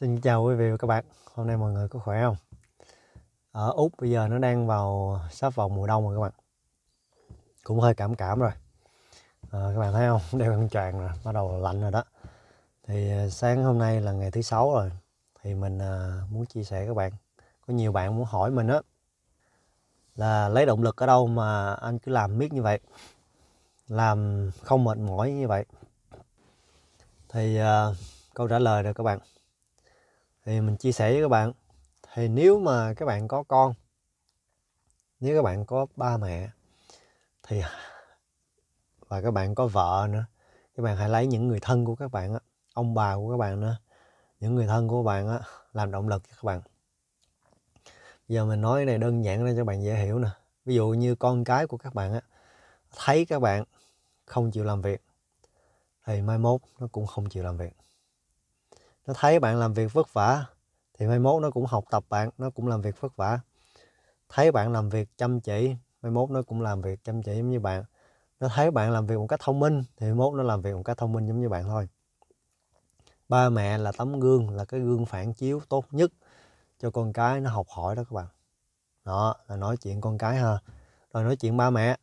Xin chào quý vị và các bạn Hôm nay mọi người có khỏe không? Ở Úc bây giờ nó đang vào sắp vào mùa đông rồi các bạn Cũng hơi cảm cảm rồi à, Các bạn thấy không? Đeo khăn tràn rồi, bắt đầu lạnh rồi đó Thì ờ, sáng hôm nay là ngày thứ sáu rồi Thì mình à, muốn chia sẻ các bạn Có nhiều bạn muốn hỏi mình á Là lấy động lực ở đâu mà anh cứ làm miết như vậy Làm không mệt mỏi như vậy Thì à, câu trả lời rồi các bạn thì mình chia sẻ với các bạn thì nếu mà các bạn có con nếu các bạn có ba mẹ thì và các bạn có vợ nữa các bạn hãy lấy những người thân của các bạn ông bà của các bạn nữa những người thân của các bạn làm động lực cho các bạn giờ mình nói cái này đơn giản ra cho bạn dễ hiểu nè ví dụ như con cái của các bạn thấy các bạn không chịu làm việc thì mai mốt nó cũng không chịu làm việc nó thấy bạn làm việc vất vả thì mai mốt nó cũng học tập bạn nó cũng làm việc vất vả thấy bạn làm việc chăm chỉ mai mốt nó cũng làm việc chăm chỉ giống như bạn nó thấy bạn làm việc một cách thông minh thì mai mốt nó làm việc một cách thông minh giống như bạn thôi ba mẹ là tấm gương là cái gương phản chiếu tốt nhất cho con cái nó học hỏi đó các bạn đó là nói chuyện con cái ha rồi nói chuyện ba mẹ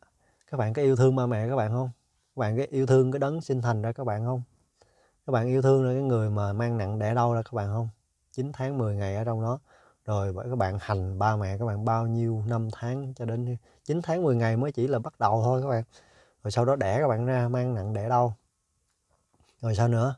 các bạn có yêu thương ba mẹ các bạn không các bạn có yêu thương cái đấng sinh thành ra các bạn không các bạn yêu thương cái người mà mang nặng đẻ đau ra các bạn không 9 tháng 10 ngày ở trong đó rồi bởi các bạn hành ba mẹ các bạn bao nhiêu năm tháng cho đến 9 tháng 10 ngày mới chỉ là bắt đầu thôi các bạn rồi sau đó đẻ các bạn ra mang nặng đẻ đau rồi sao nữa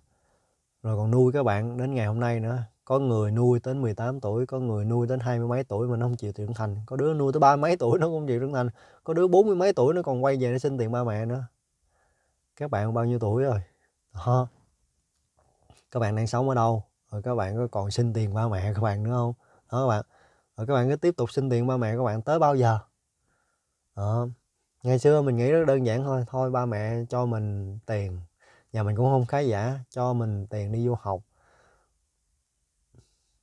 rồi còn nuôi các bạn đến ngày hôm nay nữa có người nuôi đến 18 tuổi có người nuôi đến hai mươi mấy tuổi mà nó không chịu trưởng thành có đứa nuôi tới ba mấy tuổi nó không chịu trưởng thành có đứa bốn mươi mấy tuổi nó còn quay về để xin tiền ba mẹ nữa các bạn bao nhiêu tuổi rồi đó các bạn đang sống ở đâu rồi các bạn có còn xin tiền ba mẹ các bạn nữa không đó các bạn rồi các bạn cứ tiếp tục xin tiền ba mẹ các bạn tới bao giờ đó. ngày xưa mình nghĩ rất đơn giản thôi thôi ba mẹ cho mình tiền nhà mình cũng không khá giả cho mình tiền đi du học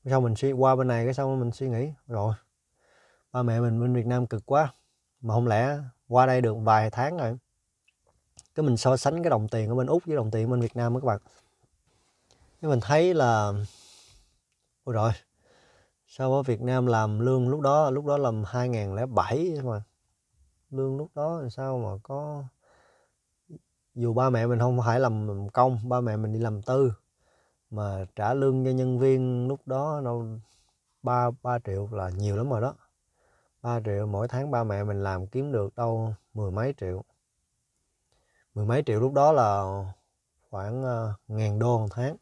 sau mình suy qua bên này cái xong mình suy nghĩ rồi ba mẹ mình bên Việt Nam cực quá mà không lẽ qua đây được vài tháng rồi cái mình so sánh cái đồng tiền ở bên úc với đồng tiền bên việt nam các bạn cái mình thấy là ôi rồi sao ở Việt Nam làm lương lúc đó lúc đó làm 2007 mà lương lúc đó sao mà có dù ba mẹ mình không phải làm công ba mẹ mình đi làm tư mà trả lương cho nhân viên lúc đó đâu ba ba triệu là nhiều lắm rồi đó 3 triệu mỗi tháng ba mẹ mình làm kiếm được đâu mười mấy triệu mười mấy triệu lúc đó là khoảng uh, ngàn đô một tháng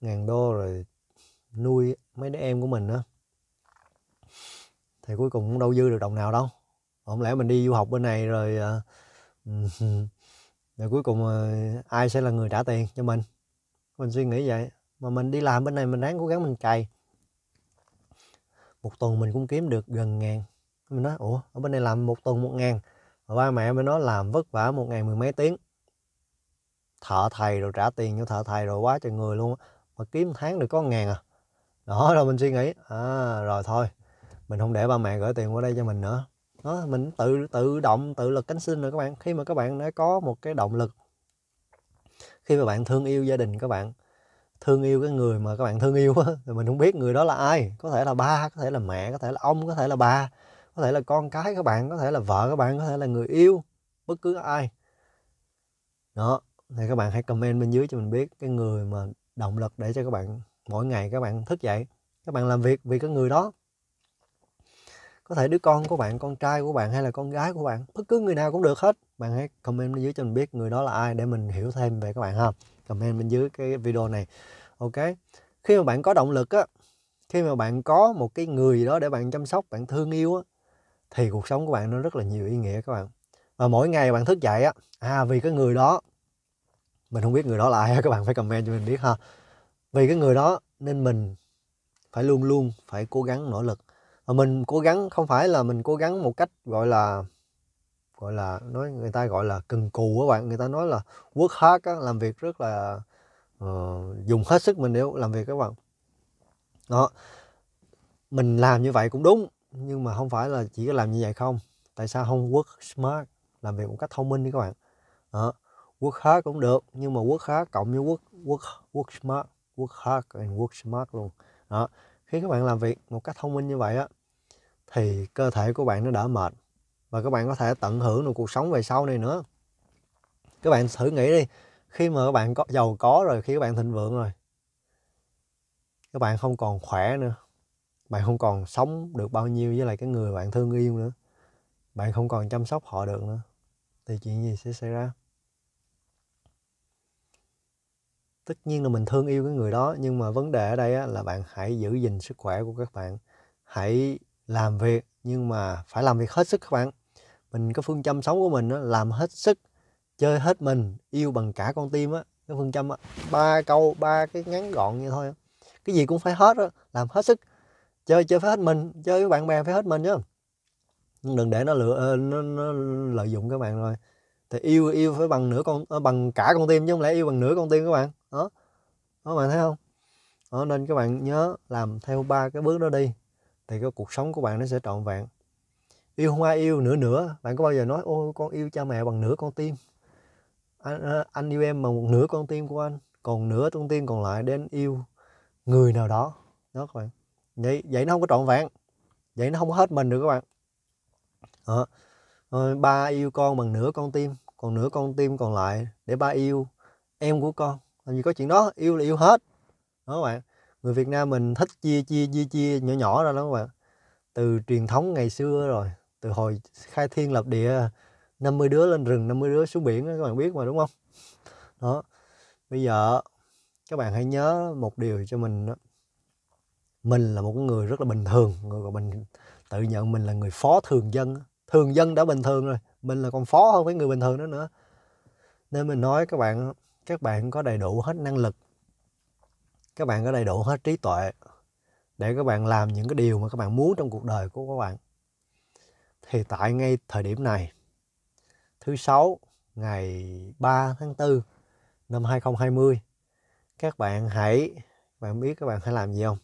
ngàn đô rồi nuôi mấy đứa em của mình nữa thì cuối cùng cũng đâu dư được đồng nào đâu không lẽ mình đi du học bên này rồi ờ, rồi cuối cùng ờ, ai sẽ là người trả tiền cho mình mình suy nghĩ vậy mà mình đi làm bên này mình ráng cố gắng mình cày một tuần mình cũng kiếm được gần ngàn mình nói ủa ở bên này làm một tuần một ngàn mà ba mẹ mới nói làm vất vả một ngày mười mấy tiếng thợ thầy rồi trả tiền cho thợ thầy rồi quá trời người luôn mà kiếm tháng được có ngàn à đó rồi mình suy nghĩ à rồi thôi mình không để ba mẹ gửi tiền qua đây cho mình nữa đó mình tự tự động tự lực cánh sinh rồi các bạn khi mà các bạn đã có một cái động lực khi mà bạn thương yêu gia đình các bạn thương yêu cái người mà các bạn thương yêu thì mình không biết người đó là ai có thể là ba có thể là mẹ có thể là ông có thể là bà có thể là con cái các bạn có thể là vợ các bạn có thể là người yêu bất cứ ai đó thì các bạn hãy comment bên dưới cho mình biết cái người mà động lực để cho các bạn mỗi ngày các bạn thức dậy các bạn làm việc vì cái người đó có thể đứa con của bạn con trai của bạn hay là con gái của bạn bất cứ người nào cũng được hết bạn hãy comment bên dưới cho mình biết người đó là ai để mình hiểu thêm về các bạn ha comment bên dưới cái video này ok khi mà bạn có động lực á khi mà bạn có một cái người đó để bạn chăm sóc bạn thương yêu á thì cuộc sống của bạn nó rất là nhiều ý nghĩa các bạn và mỗi ngày bạn thức dậy á à vì cái người đó mình không biết người đó là ai các bạn phải comment cho mình biết ha vì cái người đó nên mình phải luôn luôn phải cố gắng nỗ lực và mình cố gắng không phải là mình cố gắng một cách gọi là gọi là nói người ta gọi là cần cù các bạn người ta nói là work hard á, làm việc rất là uh, dùng hết sức mình để làm việc các bạn đó mình làm như vậy cũng đúng nhưng mà không phải là chỉ có làm như vậy không tại sao không work smart làm việc một cách thông minh đi các bạn đó quốc hard cũng được nhưng mà quốc hard cộng với quốc quốc quốc smart quốc hard and quốc smart luôn đó khi các bạn làm việc một cách thông minh như vậy á thì cơ thể của bạn nó đỡ mệt và các bạn có thể tận hưởng được cuộc sống về sau này nữa các bạn thử nghĩ đi khi mà các bạn có giàu có rồi khi các bạn thịnh vượng rồi các bạn không còn khỏe nữa bạn không còn sống được bao nhiêu với lại cái người bạn thương yêu nữa bạn không còn chăm sóc họ được nữa thì chuyện gì sẽ xảy ra tất nhiên là mình thương yêu cái người đó nhưng mà vấn đề ở đây là bạn hãy giữ gìn sức khỏe của các bạn hãy làm việc nhưng mà phải làm việc hết sức các bạn mình có phương châm sống của mình á, làm hết sức chơi hết mình yêu bằng cả con tim á cái phương châm ba câu ba cái ngắn gọn như thôi cái gì cũng phải hết đó làm hết sức chơi chơi phải hết mình chơi với bạn bè phải hết mình chứ đừng để nó lựa ờ, nó, nó lợi dụng các bạn rồi thì yêu yêu phải bằng nửa con ờ, bằng cả con tim chứ không lẽ yêu bằng nửa con tim các bạn đó các bạn thấy không đó, nên các bạn nhớ làm theo ba cái bước đó đi thì cái cuộc sống của bạn nó sẽ trọn vẹn yêu không ai yêu nửa nửa bạn có bao giờ nói ôi con yêu cha mẹ bằng nửa con tim anh, ờ, anh yêu em bằng một nửa con tim của anh còn nửa con tim còn lại đến yêu người nào đó đó các bạn vậy vậy nó không có trọn vẹn vậy nó không có hết mình được các bạn đó. Rồi, ờ, ba yêu con bằng nửa con tim còn nửa con tim còn lại để ba yêu em của con làm gì có chuyện đó yêu là yêu hết đó các bạn người Việt Nam mình thích chia chia chia chia nhỏ nhỏ ra đó các bạn từ truyền thống ngày xưa rồi từ hồi khai thiên lập địa 50 đứa lên rừng 50 đứa xuống biển đó, các bạn biết mà đúng không đó bây giờ các bạn hãy nhớ một điều cho mình đó. mình là một người rất là bình thường người còn mình tự nhận mình là người phó thường dân thường dân đã bình thường rồi mình là còn phó hơn với người bình thường đó nữa nên mình nói các bạn các bạn có đầy đủ hết năng lực các bạn có đầy đủ hết trí tuệ để các bạn làm những cái điều mà các bạn muốn trong cuộc đời của các bạn thì tại ngay thời điểm này thứ sáu ngày 3 tháng 4 năm 2020 các bạn hãy bạn biết các bạn hãy làm gì không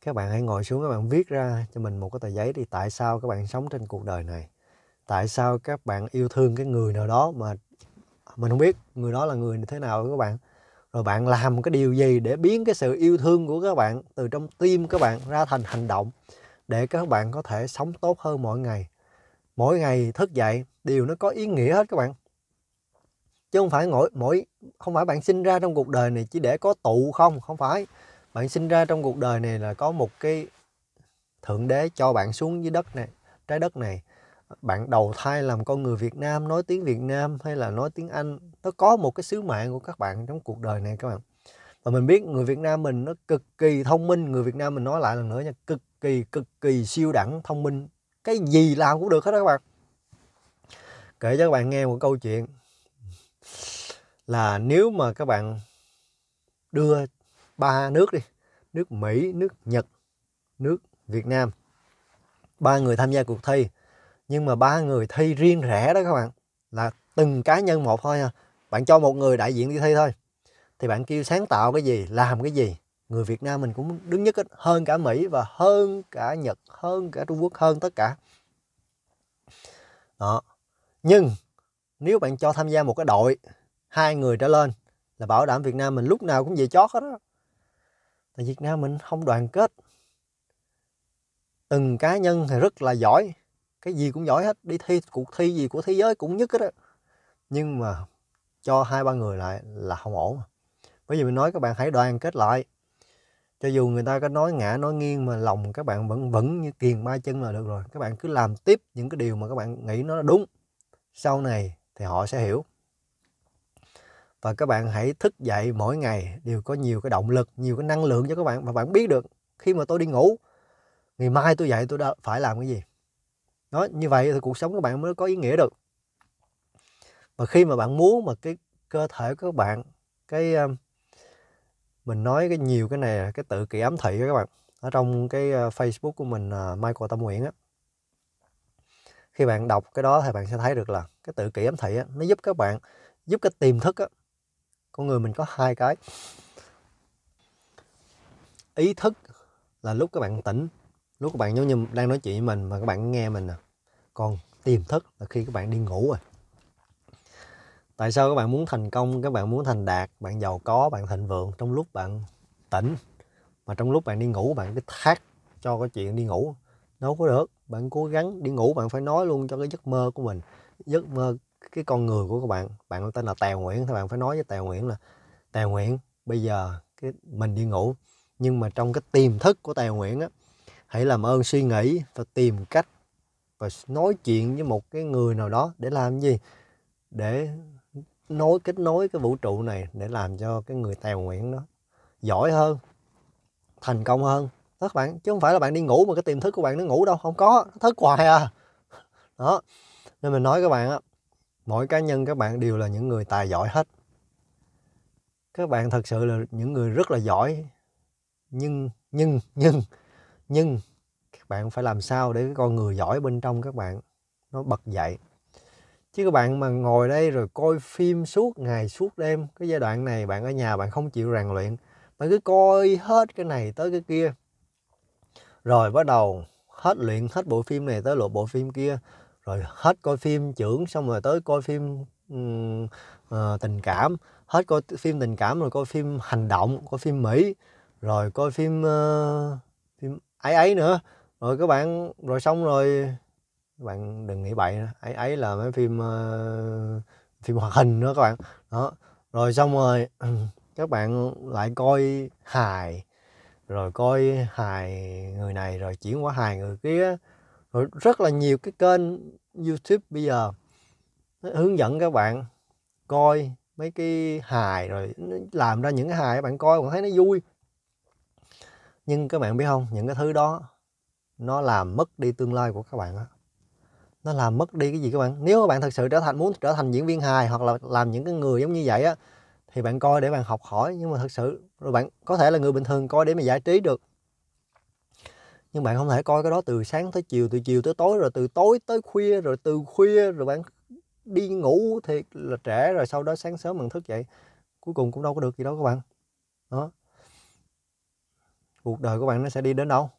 các bạn hãy ngồi xuống các bạn viết ra cho mình một cái tờ giấy đi tại sao các bạn sống trên cuộc đời này tại sao các bạn yêu thương cái người nào đó mà mình không biết người đó là người như thế nào các bạn rồi bạn làm cái điều gì để biến cái sự yêu thương của các bạn từ trong tim các bạn ra thành hành động để các bạn có thể sống tốt hơn mỗi ngày mỗi ngày thức dậy điều nó có ý nghĩa hết các bạn chứ không phải mỗi mỗi không phải bạn sinh ra trong cuộc đời này chỉ để có tụ không không phải bạn sinh ra trong cuộc đời này là có một cái thượng đế cho bạn xuống dưới đất này trái đất này bạn đầu thai làm con người Việt Nam nói tiếng Việt Nam hay là nói tiếng Anh nó có một cái sứ mạng của các bạn trong cuộc đời này các bạn và mình biết người Việt Nam mình nó cực kỳ thông minh người Việt Nam mình nói lại lần nữa nha cực kỳ cực kỳ siêu đẳng thông minh cái gì làm cũng được hết đó các bạn kể cho các bạn nghe một câu chuyện là nếu mà các bạn đưa ba nước đi nước Mỹ nước Nhật nước Việt Nam ba người tham gia cuộc thi nhưng mà ba người thi riêng rẽ đó các bạn là từng cá nhân một thôi ha bạn cho một người đại diện đi thi thôi thì bạn kêu sáng tạo cái gì làm cái gì người Việt Nam mình cũng đứng nhất hơn cả Mỹ và hơn cả Nhật hơn cả Trung Quốc hơn tất cả đó nhưng nếu bạn cho tham gia một cái đội hai người trở lên là bảo đảm Việt Nam mình lúc nào cũng về chót hết đó tại Việt Nam mình không đoàn kết từng cá nhân thì rất là giỏi cái gì cũng giỏi hết đi thi cuộc thi gì của thế giới cũng nhất hết á nhưng mà cho hai ba người lại là không ổn bởi vì mình nói các bạn hãy đoàn kết lại cho dù người ta có nói ngã nói nghiêng mà lòng các bạn vẫn vẫn như kiền ba chân là được rồi các bạn cứ làm tiếp những cái điều mà các bạn nghĩ nó đúng sau này thì họ sẽ hiểu và các bạn hãy thức dậy mỗi ngày đều có nhiều cái động lực nhiều cái năng lượng cho các bạn và bạn biết được khi mà tôi đi ngủ ngày mai tôi dậy tôi đã phải làm cái gì đó như vậy thì cuộc sống các bạn mới có ý nghĩa được và khi mà bạn muốn mà cái cơ thể của các bạn cái mình nói cái nhiều cái này cái tự kỷ ám thị các bạn ở trong cái Facebook của mình à, Michael Tâm nguyện á khi bạn đọc cái đó thì bạn sẽ thấy được là cái tự kỷ ám thị á, nó giúp các bạn giúp cái tiềm thức á, con người mình có hai cái ý thức là lúc các bạn tỉnh lúc các bạn giống như đang nói chuyện với mình mà các bạn nghe mình à. còn tiềm thức là khi các bạn đi ngủ rồi à. tại sao các bạn muốn thành công các bạn muốn thành đạt bạn giàu có bạn thịnh vượng trong lúc bạn tỉnh mà trong lúc bạn đi ngủ bạn cứ thác cho cái chuyện đi ngủ nó có được bạn cố gắng đi ngủ bạn phải nói luôn cho cái giấc mơ của mình giấc mơ cái con người của các bạn bạn tên là tèo nguyễn thì bạn phải nói với tèo nguyễn là tèo nguyễn bây giờ cái mình đi ngủ nhưng mà trong cái tiềm thức của tèo nguyễn á hãy làm ơn suy nghĩ và tìm cách và nói chuyện với một cái người nào đó để làm gì để nối kết nối cái vũ trụ này để làm cho cái người tèo nguyện đó giỏi hơn thành công hơn các bạn chứ không phải là bạn đi ngủ mà cái tiềm thức của bạn nó ngủ đâu không có nó thức hoài à đó nên mình nói các bạn á mỗi cá nhân các bạn đều là những người tài giỏi hết các bạn thật sự là những người rất là giỏi nhưng nhưng nhưng nhưng các bạn phải làm sao để cái con người giỏi bên trong các bạn nó bật dậy chứ các bạn mà ngồi đây rồi coi phim suốt ngày suốt đêm cái giai đoạn này bạn ở nhà bạn không chịu rèn luyện bạn cứ coi hết cái này tới cái kia rồi bắt đầu hết luyện hết bộ phim này tới lộ bộ phim kia rồi hết coi phim trưởng xong rồi tới coi phim uh, tình cảm hết coi phim tình cảm rồi coi phim hành động coi phim mỹ rồi coi phim uh, phim ấy ấy nữa rồi các bạn rồi xong rồi các bạn đừng nghĩ bậy nữa ấy ấy là mấy phim uh, phim hoạt hình nữa các bạn đó rồi xong rồi các bạn lại coi hài rồi coi hài người này rồi chuyển qua hài người kia rồi rất là nhiều cái kênh youtube bây giờ nó hướng dẫn các bạn coi mấy cái hài rồi làm ra những cái hài các bạn coi còn thấy nó vui nhưng các bạn biết không những cái thứ đó nó làm mất đi tương lai của các bạn đó. nó làm mất đi cái gì các bạn nếu các bạn thật sự trở thành muốn trở thành diễn viên hài hoặc là làm những cái người giống như vậy á thì bạn coi để bạn học hỏi nhưng mà thật sự rồi bạn có thể là người bình thường coi để mà giải trí được nhưng bạn không thể coi cái đó từ sáng tới chiều từ chiều tới tối rồi từ tối tới khuya rồi từ khuya rồi bạn đi ngủ thiệt là trễ rồi sau đó sáng sớm bạn thức dậy cuối cùng cũng đâu có được gì đâu các bạn đó cuộc đời của bạn nó sẽ đi đến đâu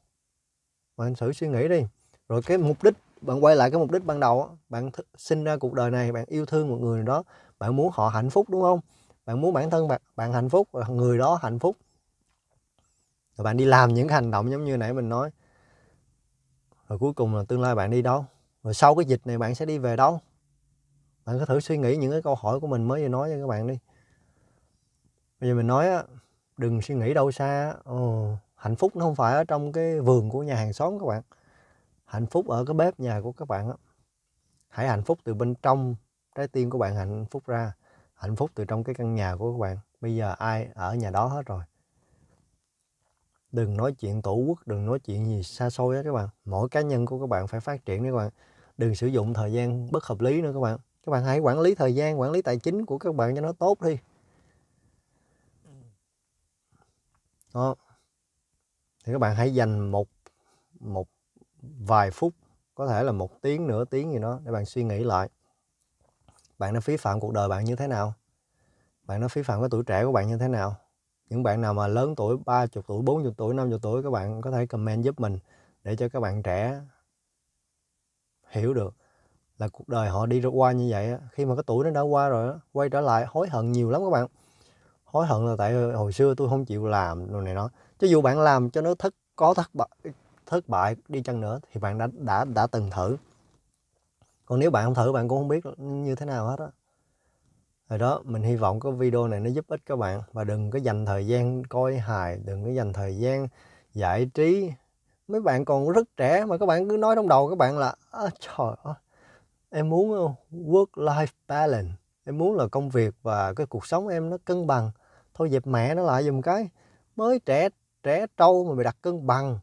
bạn thử suy nghĩ đi rồi cái mục đích bạn quay lại cái mục đích ban đầu bạn th- sinh ra cuộc đời này bạn yêu thương một người nào đó bạn muốn họ hạnh phúc đúng không bạn muốn bản thân bạn bạn hạnh phúc người đó hạnh phúc rồi bạn đi làm những hành động giống như nãy mình nói rồi cuối cùng là tương lai bạn đi đâu rồi sau cái dịch này bạn sẽ đi về đâu bạn có thử suy nghĩ những cái câu hỏi của mình mới vừa nói cho các bạn đi bây giờ mình nói á đừng suy nghĩ đâu xa ồ hạnh phúc nó không phải ở trong cái vườn của nhà hàng xóm các bạn hạnh phúc ở cái bếp nhà của các bạn đó. hãy hạnh phúc từ bên trong trái tim của bạn hạnh phúc ra hạnh phúc từ trong cái căn nhà của các bạn bây giờ ai ở nhà đó hết rồi đừng nói chuyện tổ quốc đừng nói chuyện gì xa xôi hết các bạn mỗi cá nhân của các bạn phải phát triển đấy các bạn đừng sử dụng thời gian bất hợp lý nữa các bạn các bạn hãy quản lý thời gian quản lý tài chính của các bạn cho nó tốt đi đó thì các bạn hãy dành một một vài phút có thể là một tiếng nửa tiếng gì đó để bạn suy nghĩ lại bạn đã phí phạm cuộc đời bạn như thế nào bạn đã phí phạm cái tuổi trẻ của bạn như thế nào những bạn nào mà lớn tuổi 30 tuổi 40 tuổi 50 tuổi các bạn có thể comment giúp mình để cho các bạn trẻ hiểu được là cuộc đời họ đi qua như vậy khi mà cái tuổi nó đã qua rồi quay trở lại hối hận nhiều lắm các bạn hối hận là tại hồi xưa tôi không chịu làm rồi này nó cho dù bạn làm cho nó thất có thất bại thất bại đi chăng nữa thì bạn đã đã đã từng thử còn nếu bạn không thử bạn cũng không biết như thế nào hết á rồi đó mình hy vọng cái video này nó giúp ích các bạn và đừng có dành thời gian coi hài đừng có dành thời gian giải trí mấy bạn còn rất trẻ mà các bạn cứ nói trong đầu các bạn là à, trời ơi em muốn work life balance em muốn là công việc và cái cuộc sống em nó cân bằng thôi dẹp mẹ nó lại dùm cái mới trẻ trẻ trâu mà mày đặt cân bằng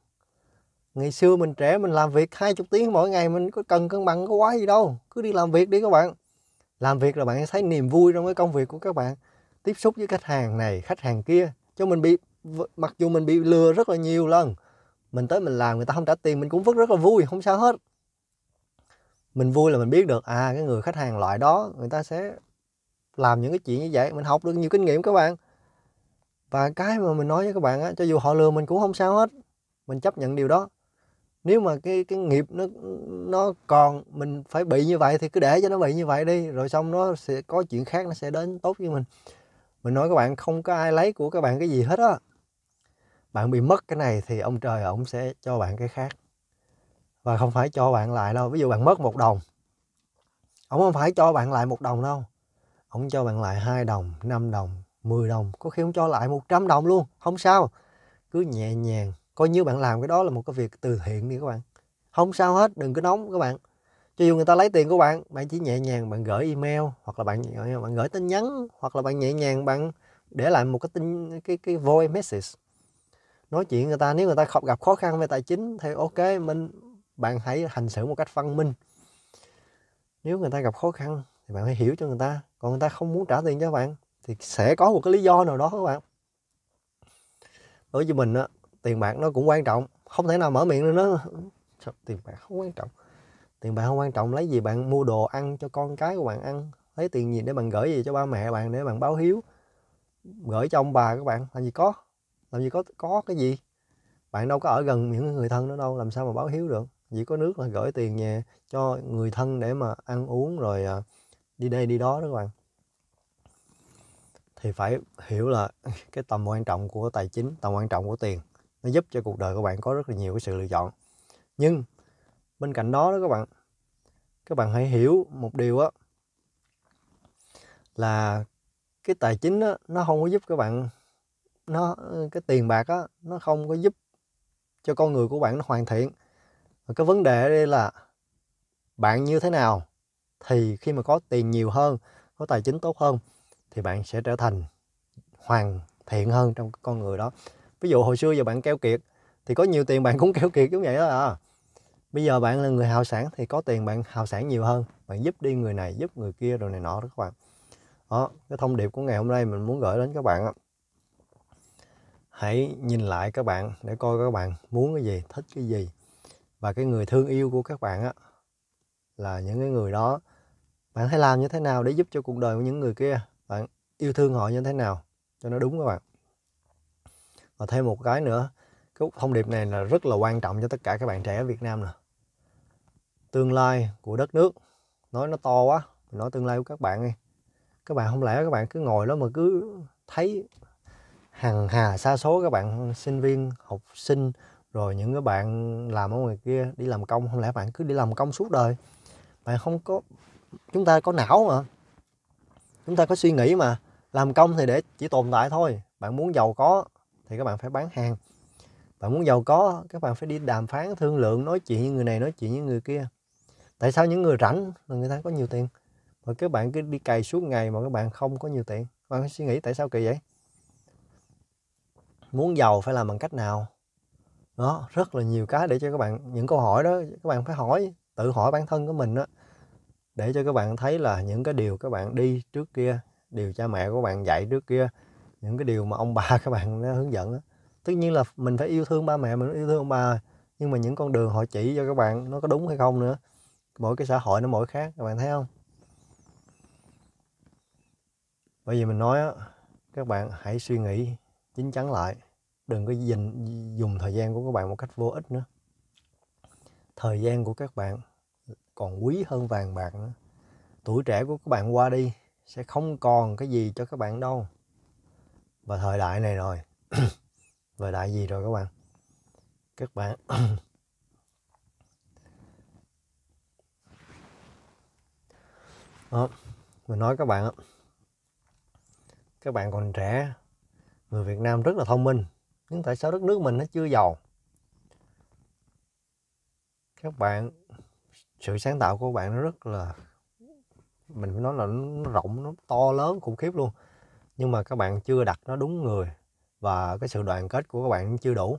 ngày xưa mình trẻ mình làm việc 20 tiếng mỗi ngày mình có cần cân bằng có quá gì đâu cứ đi làm việc đi các bạn làm việc là bạn thấy niềm vui trong cái công việc của các bạn tiếp xúc với khách hàng này khách hàng kia cho mình bị mặc dù mình bị lừa rất là nhiều lần mình tới mình làm người ta không trả tiền mình cũng vẫn rất là vui không sao hết mình vui là mình biết được à cái người khách hàng loại đó người ta sẽ làm những cái chuyện như vậy mình học được nhiều kinh nghiệm các bạn và cái mà mình nói với các bạn á cho dù họ lừa mình cũng không sao hết mình chấp nhận điều đó nếu mà cái cái nghiệp nó nó còn mình phải bị như vậy thì cứ để cho nó bị như vậy đi rồi xong nó sẽ có chuyện khác nó sẽ đến tốt với mình mình nói các bạn không có ai lấy của các bạn cái gì hết á bạn bị mất cái này thì ông trời ông sẽ cho bạn cái khác và không phải cho bạn lại đâu ví dụ bạn mất một đồng ông không phải cho bạn lại một đồng đâu ông cho bạn lại hai đồng năm đồng 10 đồng có khi không cho lại 100 đồng luôn không sao cứ nhẹ nhàng coi như bạn làm cái đó là một cái việc từ thiện đi các bạn không sao hết đừng có nóng các bạn cho dù người ta lấy tiền của bạn bạn chỉ nhẹ nhàng bạn gửi email hoặc là bạn bạn gửi tin nhắn hoặc là bạn nhẹ nhàng bạn để lại một cái tin cái cái voice message nói chuyện người ta nếu người ta gặp khó khăn về tài chính thì ok mình bạn hãy hành xử một cách văn minh nếu người ta gặp khó khăn thì bạn hãy hiểu cho người ta còn người ta không muốn trả tiền cho bạn thì sẽ có một cái lý do nào đó các bạn đối với mình á tiền bạc nó cũng quan trọng không thể nào mở miệng lên nó tiền bạc không quan trọng tiền bạc không quan trọng lấy gì bạn mua đồ ăn cho con cái của bạn ăn lấy tiền gì để bạn gửi gì cho ba mẹ bạn để bạn báo hiếu gửi cho ông bà các bạn làm gì có làm gì có có cái gì bạn đâu có ở gần những người thân đó đâu làm sao mà báo hiếu được chỉ có nước là gửi tiền nhà cho người thân để mà ăn uống rồi à, đi đây đi đó đó các bạn thì phải hiểu là cái tầm quan trọng của tài chính tầm quan trọng của tiền nó giúp cho cuộc đời của bạn có rất là nhiều cái sự lựa chọn nhưng bên cạnh đó đó các bạn các bạn hãy hiểu một điều á là cái tài chính đó, nó không có giúp các bạn nó cái tiền bạc á nó không có giúp cho con người của bạn nó hoàn thiện và cái vấn đề ở đây là bạn như thế nào thì khi mà có tiền nhiều hơn có tài chính tốt hơn thì bạn sẽ trở thành hoàn thiện hơn trong con người đó ví dụ hồi xưa giờ bạn keo kiệt thì có nhiều tiền bạn cũng keo kiệt giống vậy đó à bây giờ bạn là người hào sản thì có tiền bạn hào sản nhiều hơn bạn giúp đi người này giúp người kia rồi này nọ đó các bạn đó cái thông điệp của ngày hôm nay mình muốn gửi đến các bạn hãy nhìn lại các bạn để coi các bạn muốn cái gì thích cái gì và cái người thương yêu của các bạn á là những cái người đó bạn hãy làm như thế nào để giúp cho cuộc đời của những người kia yêu thương họ như thế nào cho nó đúng các bạn và thêm một cái nữa cái thông điệp này là rất là quan trọng cho tất cả các bạn trẻ ở Việt Nam nè tương lai của đất nước nói nó to quá nói tương lai của các bạn đi các bạn không lẽ các bạn cứ ngồi đó mà cứ thấy hàng hà xa số các bạn sinh viên học sinh rồi những cái bạn làm ở ngoài kia đi làm công không lẽ bạn cứ đi làm công suốt đời bạn không có chúng ta có não mà chúng ta có suy nghĩ mà làm công thì để chỉ tồn tại thôi bạn muốn giàu có thì các bạn phải bán hàng bạn muốn giàu có các bạn phải đi đàm phán thương lượng nói chuyện với người này nói chuyện với người kia tại sao những người rảnh là người ta có nhiều tiền mà các bạn cứ đi cày suốt ngày mà các bạn không có nhiều tiền bạn suy nghĩ tại sao kỳ vậy muốn giàu phải làm bằng cách nào đó rất là nhiều cái để cho các bạn những câu hỏi đó các bạn phải hỏi tự hỏi bản thân của mình đó để cho các bạn thấy là những cái điều các bạn đi trước kia điều cha mẹ của bạn dạy trước kia những cái điều mà ông bà các bạn nó hướng dẫn đó. tất nhiên là mình phải yêu thương ba mẹ mình yêu thương ông bà nhưng mà những con đường họ chỉ cho các bạn nó có đúng hay không nữa mỗi cái xã hội nó mỗi khác các bạn thấy không bởi vì mình nói đó, các bạn hãy suy nghĩ chín chắn lại đừng có dình dùng thời gian của các bạn một cách vô ích nữa thời gian của các bạn còn quý hơn vàng bạc nữa tuổi trẻ của các bạn qua đi sẽ không còn cái gì cho các bạn đâu và thời đại này rồi thời đại gì rồi các bạn các bạn đó, ờ, mình nói các bạn các bạn còn trẻ người Việt Nam rất là thông minh nhưng tại sao đất nước mình nó chưa giàu các bạn sự sáng tạo của bạn nó rất là mình phải nói là nó rộng nó to lớn khủng khiếp luôn nhưng mà các bạn chưa đặt nó đúng người và cái sự đoàn kết của các bạn chưa đủ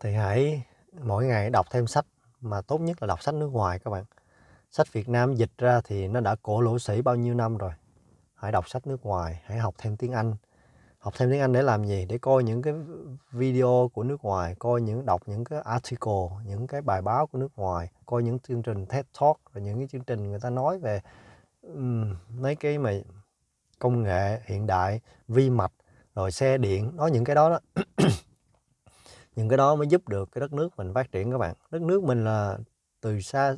thì hãy mỗi ngày đọc thêm sách mà tốt nhất là đọc sách nước ngoài các bạn sách Việt Nam dịch ra thì nó đã cổ lỗ sĩ bao nhiêu năm rồi hãy đọc sách nước ngoài hãy học thêm tiếng Anh học thêm tiếng Anh để làm gì để coi những cái video của nước ngoài coi những đọc những cái article những cái bài báo của nước ngoài coi những chương trình TED Talk và những cái chương trình người ta nói về um, mấy cái mà công nghệ hiện đại vi mạch rồi xe điện nói những cái đó đó những cái đó mới giúp được cái đất nước mình phát triển các bạn đất nước mình là từ xa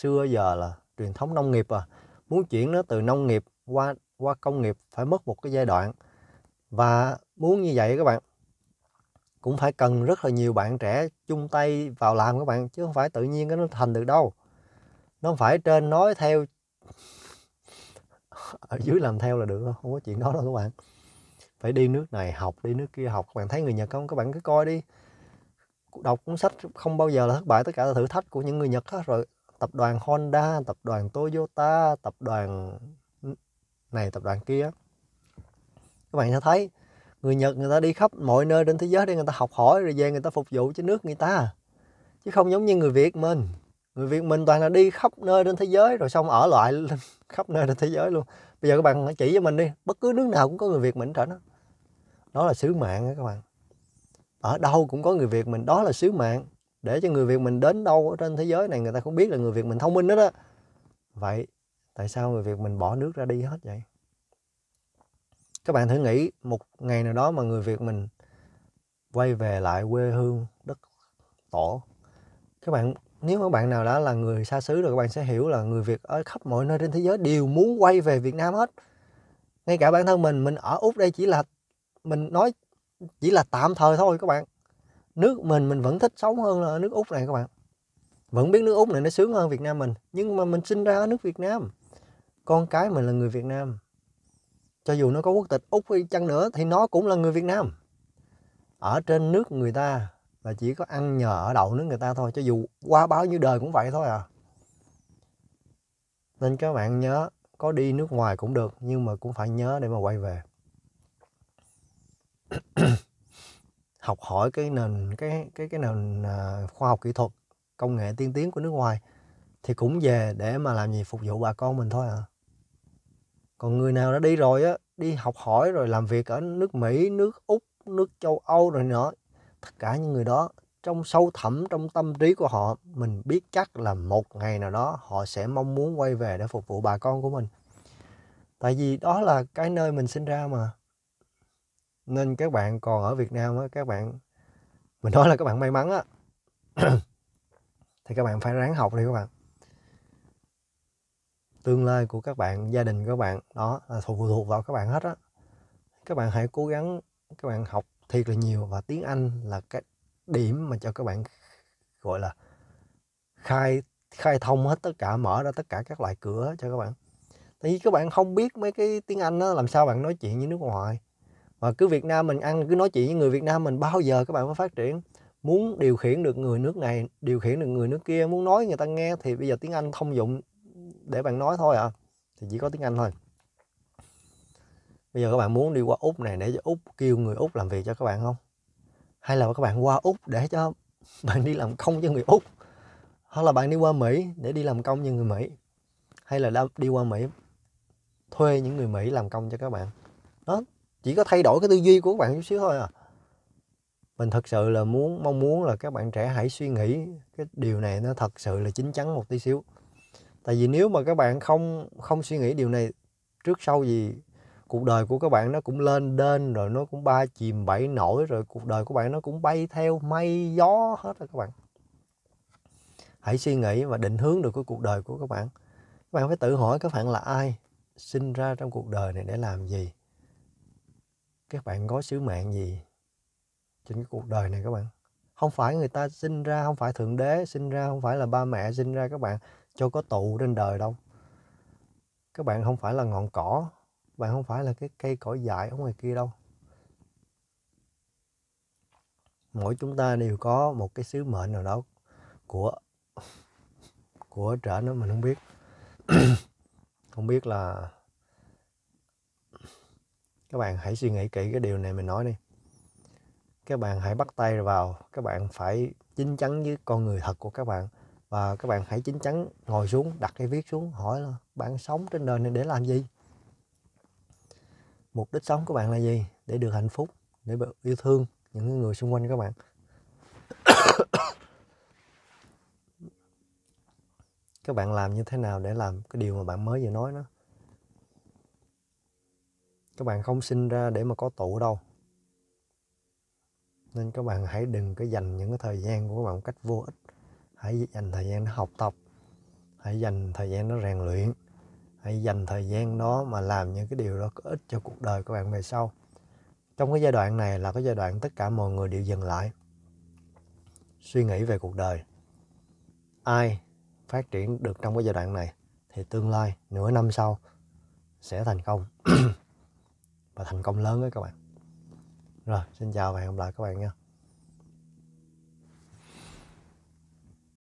xưa giờ là truyền thống nông nghiệp à muốn chuyển nó từ nông nghiệp qua qua công nghiệp phải mất một cái giai đoạn và muốn như vậy các bạn cũng phải cần rất là nhiều bạn trẻ chung tay vào làm các bạn chứ không phải tự nhiên cái nó thành được đâu nó phải trên nói theo ở dưới làm theo là được thôi không có chuyện đó đâu các bạn phải đi nước này học đi nước kia học các bạn thấy người nhật không các bạn cứ coi đi đọc cuốn sách không bao giờ là thất bại tất cả là thử thách của những người nhật hết rồi tập đoàn honda tập đoàn toyota tập đoàn này tập đoàn kia các bạn sẽ thấy người Nhật người ta đi khắp mọi nơi trên thế giới để người ta học hỏi rồi về người ta phục vụ cho nước người ta chứ không giống như người Việt mình người Việt mình toàn là đi khắp nơi trên thế giới rồi xong ở lại khắp nơi trên thế giới luôn bây giờ các bạn chỉ cho mình đi bất cứ nước nào cũng có người Việt mình trở đó đó là sứ mạng đó các bạn ở đâu cũng có người Việt mình đó là sứ mạng để cho người Việt mình đến đâu ở trên thế giới này người ta cũng biết là người Việt mình thông minh hết đó vậy tại sao người Việt mình bỏ nước ra đi hết vậy các bạn thử nghĩ một ngày nào đó mà người việt mình quay về lại quê hương đất tổ các bạn nếu các bạn nào đã là người xa xứ rồi các bạn sẽ hiểu là người việt ở khắp mọi nơi trên thế giới đều muốn quay về việt nam hết ngay cả bản thân mình mình ở úc đây chỉ là mình nói chỉ là tạm thời thôi các bạn nước mình mình vẫn thích sống hơn là nước úc này các bạn vẫn biết nước úc này nó sướng hơn việt nam mình nhưng mà mình sinh ra ở nước việt nam con cái mình là người việt nam cho dù nó có quốc tịch Úc hay chăng nữa thì nó cũng là người Việt Nam ở trên nước người ta và chỉ có ăn nhờ ở đậu nước người ta thôi cho dù qua bao nhiêu đời cũng vậy thôi à nên các bạn nhớ có đi nước ngoài cũng được nhưng mà cũng phải nhớ để mà quay về học hỏi cái nền cái cái cái nền à, khoa học kỹ thuật công nghệ tiên tiến của nước ngoài thì cũng về để mà làm gì phục vụ bà con mình thôi à còn người nào đã đi rồi á đi học hỏi rồi làm việc ở nước mỹ nước úc nước châu âu rồi nữa tất cả những người đó trong sâu thẳm trong tâm trí của họ mình biết chắc là một ngày nào đó họ sẽ mong muốn quay về để phục vụ bà con của mình tại vì đó là cái nơi mình sinh ra mà nên các bạn còn ở việt nam á các bạn mình nói là các bạn may mắn á thì các bạn phải ráng học đi các bạn tương lai của các bạn gia đình các bạn đó là phụ thuộc vào các bạn hết á các bạn hãy cố gắng các bạn học thiệt là nhiều và tiếng Anh là cái điểm mà cho các bạn gọi là khai khai thông hết tất cả mở ra tất cả các loại cửa cho các bạn tại vì các bạn không biết mấy cái tiếng Anh đó làm sao bạn nói chuyện với nước ngoài và cứ Việt Nam mình ăn cứ nói chuyện với người Việt Nam mình bao giờ các bạn mới phát triển muốn điều khiển được người nước này điều khiển được người nước kia muốn nói người ta nghe thì bây giờ tiếng Anh thông dụng để bạn nói thôi à thì chỉ có tiếng Anh thôi bây giờ các bạn muốn đi qua Úc này để cho Úc kêu người Úc làm việc cho các bạn không hay là các bạn qua Úc để cho bạn đi làm công cho người Úc hoặc là bạn đi qua Mỹ để đi làm công cho người Mỹ hay là đi qua Mỹ thuê những người Mỹ làm công cho các bạn đó chỉ có thay đổi cái tư duy của các bạn chút xíu thôi à mình thật sự là muốn mong muốn là các bạn trẻ hãy suy nghĩ cái điều này nó thật sự là chín chắn một tí xíu tại vì nếu mà các bạn không không suy nghĩ điều này trước sau gì cuộc đời của các bạn nó cũng lên đên rồi nó cũng ba chìm bảy nổi rồi cuộc đời của bạn nó cũng bay theo mây gió hết rồi các bạn hãy suy nghĩ và định hướng được cái cuộc đời của các bạn các bạn phải tự hỏi các bạn là ai sinh ra trong cuộc đời này để làm gì các bạn có sứ mạng gì trên cái cuộc đời này các bạn không phải người ta sinh ra không phải thượng đế sinh ra không phải là ba mẹ sinh ra các bạn cho có tụ trên đời đâu các bạn không phải là ngọn cỏ bạn không phải là cái cây cỏ dại ở ngoài kia đâu mỗi chúng ta đều có một cái sứ mệnh nào đó của của trở nó mình không biết không biết là các bạn hãy suy nghĩ kỹ cái điều này mình nói đi các bạn hãy bắt tay vào các bạn phải chín chắn với con người thật của các bạn và các bạn hãy chín chắn ngồi xuống đặt cái viết xuống hỏi là bạn sống trên đời này để làm gì mục đích sống của bạn là gì để được hạnh phúc để được yêu thương những người xung quanh các bạn các bạn làm như thế nào để làm cái điều mà bạn mới vừa nói đó các bạn không sinh ra để mà có tụ đâu nên các bạn hãy đừng có dành những cái thời gian của các bạn một cách vô ích hãy dành thời gian nó học tập hãy dành thời gian nó rèn luyện hãy dành thời gian đó mà làm những cái điều đó có ích cho cuộc đời các bạn về sau trong cái giai đoạn này là cái giai đoạn tất cả mọi người đều dừng lại suy nghĩ về cuộc đời ai phát triển được trong cái giai đoạn này thì tương lai nửa năm sau sẽ thành công và thành công lớn đấy các bạn rồi xin chào và hẹn gặp lại các bạn nha